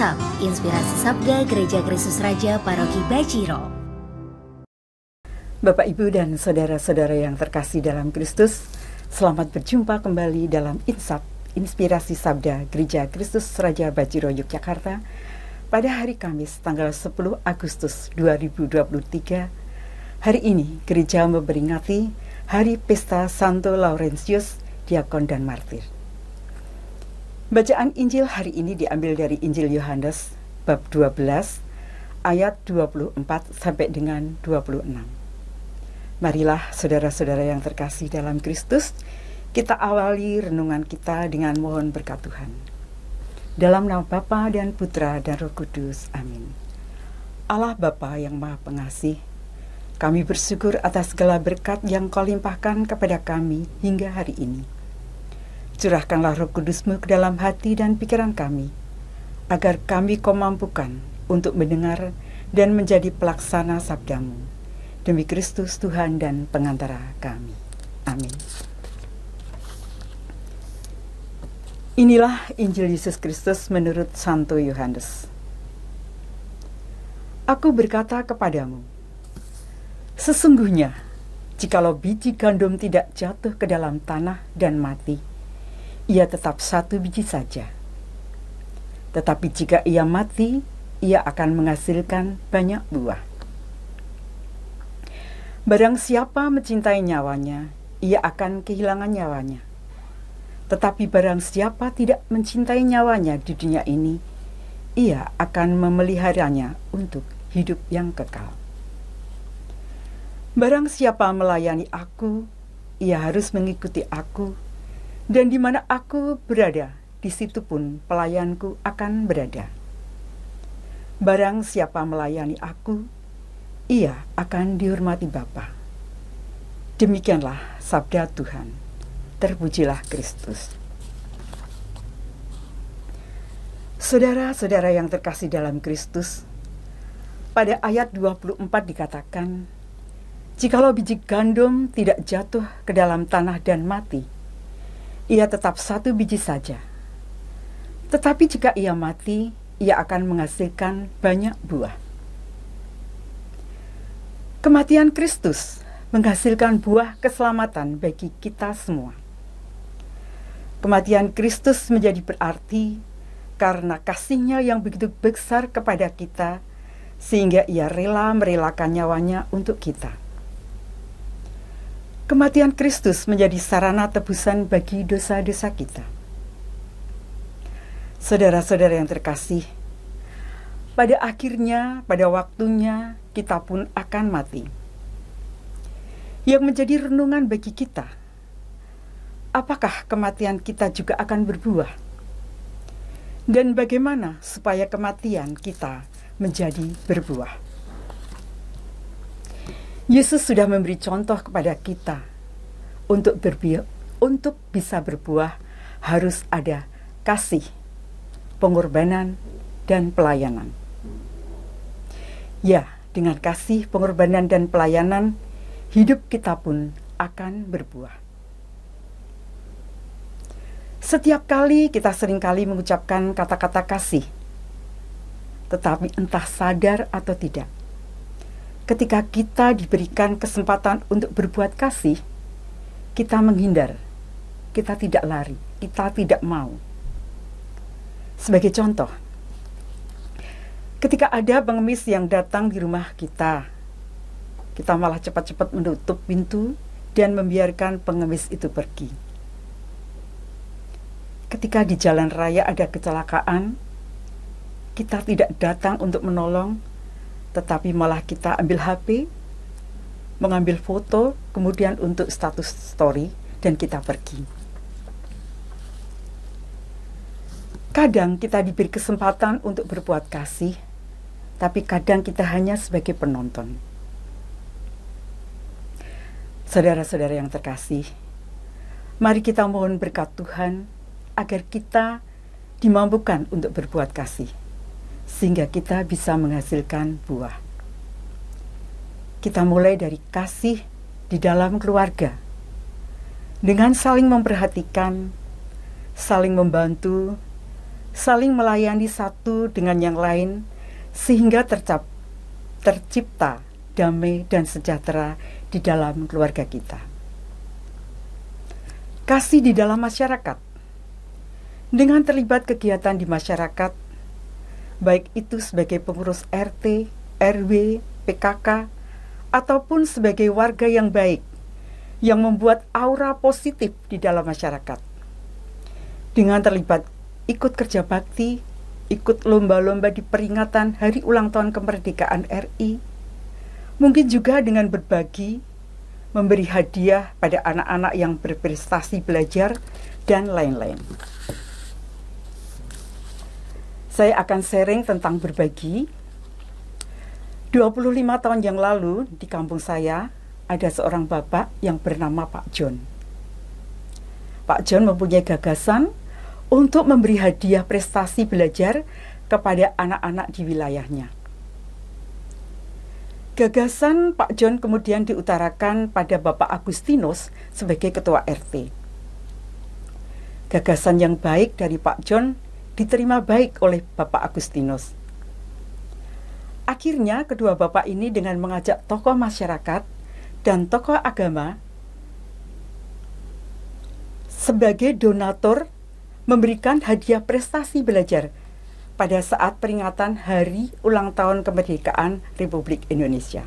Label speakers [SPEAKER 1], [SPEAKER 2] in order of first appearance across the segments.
[SPEAKER 1] Whatsapp Inspirasi Sabda Gereja Kristus Raja Paroki Bajiro. Bapak, Ibu, dan saudara-saudara yang terkasih dalam Kristus, selamat berjumpa kembali dalam Insap Inspirasi Sabda Gereja Kristus Raja Bajiro Yogyakarta pada hari Kamis tanggal 10 Agustus 2023. Hari ini gereja memperingati Hari Pesta Santo Laurentius, Diakon dan Martir. Bacaan Injil hari ini diambil dari Injil Yohanes bab 12 ayat 24 sampai dengan 26. Marilah saudara-saudara yang terkasih dalam Kristus, kita awali renungan kita dengan mohon berkat Tuhan. Dalam nama Bapa dan Putra dan Roh Kudus. Amin. Allah Bapa yang Maha Pengasih, kami bersyukur atas segala berkat yang kau limpahkan kepada kami hingga hari ini Curahkanlah roh kudusmu ke dalam hati dan pikiran kami, agar kami kau mampukan untuk mendengar dan menjadi pelaksana sabdamu. Demi Kristus Tuhan dan pengantara kami. Amin. Inilah Injil Yesus Kristus menurut Santo Yohanes. Aku berkata kepadamu, sesungguhnya jikalau biji gandum tidak jatuh ke dalam tanah dan mati, ia tetap satu biji saja. Tetapi jika ia mati, ia akan menghasilkan banyak buah. Barang siapa mencintai nyawanya, ia akan kehilangan nyawanya. Tetapi barang siapa tidak mencintai nyawanya di dunia ini, ia akan memeliharanya untuk hidup yang kekal. Barang siapa melayani aku, ia harus mengikuti aku dan di mana aku berada, di situ pun pelayanku akan berada. Barang siapa melayani aku, ia akan dihormati Bapa. Demikianlah sabda Tuhan. Terpujilah Kristus. Saudara-saudara yang terkasih dalam Kristus, pada ayat 24 dikatakan, Jikalau biji gandum tidak jatuh ke dalam tanah dan mati, ia tetap satu biji saja. Tetapi jika ia mati, ia akan menghasilkan banyak buah. Kematian Kristus menghasilkan buah keselamatan bagi kita semua. Kematian Kristus menjadi berarti karena kasihnya yang begitu besar kepada kita, sehingga ia rela merelakan nyawanya untuk kita. Kematian Kristus menjadi sarana tebusan bagi dosa-dosa kita. Saudara-saudara yang terkasih, pada akhirnya, pada waktunya, kita pun akan mati. Yang menjadi renungan bagi kita, apakah kematian kita juga akan berbuah? Dan bagaimana supaya kematian kita menjadi berbuah? Yesus sudah memberi contoh kepada kita untuk berbi untuk bisa berbuah harus ada kasih, pengorbanan, dan pelayanan. Ya, dengan kasih, pengorbanan, dan pelayanan, hidup kita pun akan berbuah. Setiap kali kita seringkali mengucapkan kata-kata kasih, tetapi entah sadar atau tidak, ketika kita diberikan kesempatan untuk berbuat kasih, kita menghindar, kita tidak lari, kita tidak mau. Sebagai contoh, ketika ada pengemis yang datang di rumah kita, kita malah cepat-cepat menutup pintu dan membiarkan pengemis itu pergi. Ketika di jalan raya ada kecelakaan, kita tidak datang untuk menolong, tetapi malah kita ambil HP, mengambil foto, kemudian untuk status story, dan kita pergi. Kadang kita diberi kesempatan untuk berbuat kasih, tapi kadang kita hanya sebagai penonton. Saudara-saudara yang terkasih, mari kita mohon berkat Tuhan agar kita dimampukan untuk berbuat kasih sehingga kita bisa menghasilkan buah. Kita mulai dari kasih di dalam keluarga. Dengan saling memperhatikan, saling membantu, saling melayani satu dengan yang lain sehingga tercap, tercipta damai dan sejahtera di dalam keluarga kita. Kasih di dalam masyarakat. Dengan terlibat kegiatan di masyarakat, baik itu sebagai pengurus RT, RW, PKK, ataupun sebagai warga yang baik, yang membuat aura positif di dalam masyarakat. Dengan terlibat ikut kerja bakti, ikut lomba-lomba di peringatan hari ulang tahun kemerdekaan RI, mungkin juga dengan berbagi, memberi hadiah pada anak-anak yang berprestasi belajar, dan lain-lain saya akan sharing tentang berbagi. 25 tahun yang lalu di kampung saya ada seorang bapak yang bernama Pak John. Pak John mempunyai gagasan untuk memberi hadiah prestasi belajar kepada anak-anak di wilayahnya. Gagasan Pak John kemudian diutarakan pada Bapak Agustinus sebagai ketua RT. Gagasan yang baik dari Pak John diterima baik oleh Bapak Agustinus. Akhirnya kedua bapak ini dengan mengajak tokoh masyarakat dan tokoh agama sebagai donatur memberikan hadiah prestasi belajar pada saat peringatan hari ulang tahun kemerdekaan Republik Indonesia.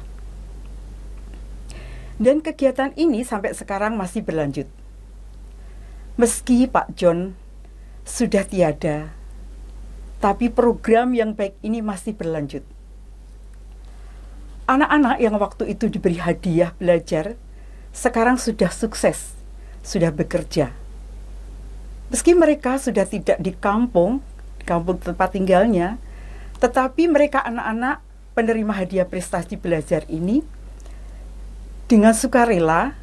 [SPEAKER 1] Dan kegiatan ini sampai sekarang masih berlanjut. Meski Pak John sudah tiada tapi program yang baik ini masih berlanjut. Anak-anak yang waktu itu diberi hadiah belajar, sekarang sudah sukses, sudah bekerja. Meski mereka sudah tidak di kampung, di kampung tempat tinggalnya, tetapi mereka anak-anak penerima hadiah prestasi belajar ini dengan sukarela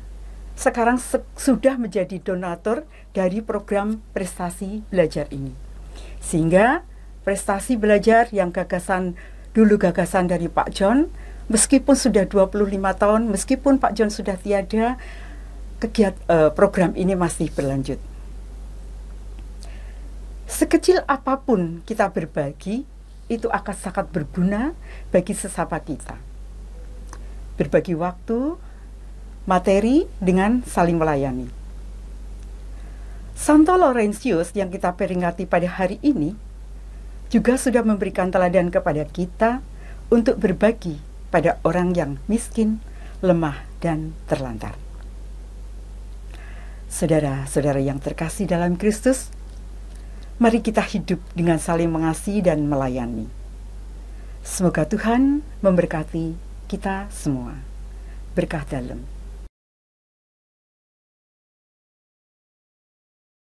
[SPEAKER 1] sekarang se sudah menjadi donatur dari program prestasi belajar ini. Sehingga prestasi belajar yang gagasan dulu gagasan dari Pak John meskipun sudah 25 tahun meskipun Pak John sudah tiada kegiatan uh, eh, program ini masih berlanjut sekecil apapun kita berbagi itu akan sangat berguna bagi sesama kita berbagi waktu materi dengan saling melayani Santo Laurentius yang kita peringati pada hari ini juga sudah memberikan teladan kepada kita untuk berbagi pada orang yang miskin, lemah, dan terlantar. Saudara-saudara yang terkasih dalam Kristus, mari kita hidup dengan saling mengasihi dan melayani. Semoga Tuhan memberkati kita semua. Berkah dalam.